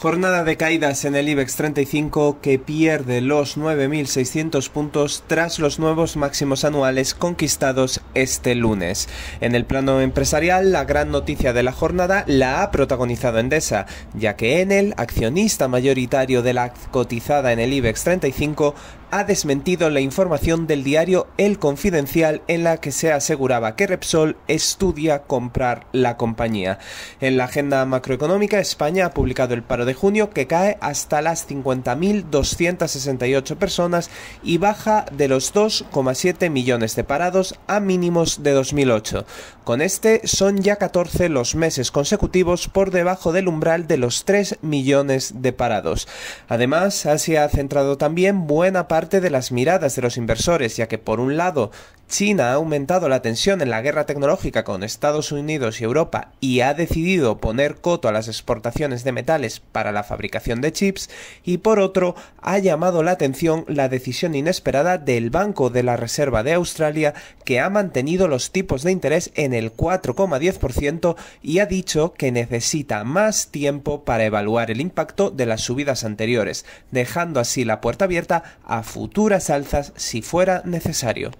Jornada de caídas en el IBEX 35 que pierde los 9.600 puntos tras los nuevos máximos anuales conquistados este lunes. En el plano empresarial, la gran noticia de la jornada la ha protagonizado Endesa, ya que Enel, accionista mayoritario de la cotizada en el IBEX 35, ha desmentido la información del diario El Confidencial en la que se aseguraba que Repsol estudia comprar la compañía. En la agenda macroeconómica, España ha publicado el paro de junio que cae hasta las 50.268 personas y baja de los 2,7 millones de parados a mínimos de 2008. Con este son ya 14 los meses consecutivos por debajo del umbral de los 3 millones de parados. Además, Asia ha centrado también buena parte de las miradas de los inversores, ya que por un lado China ha aumentado la tensión en la guerra tecnológica con Estados Unidos y Europa y ha decidido poner coto a las exportaciones de metales para la fabricación de chips y por otro ha llamado la atención la decisión inesperada del Banco de la Reserva de Australia que ha mantenido los tipos de interés en el 4,10% y ha dicho que necesita más tiempo para evaluar el impacto de las subidas anteriores, dejando así la puerta abierta a futuras alzas si fuera necesario.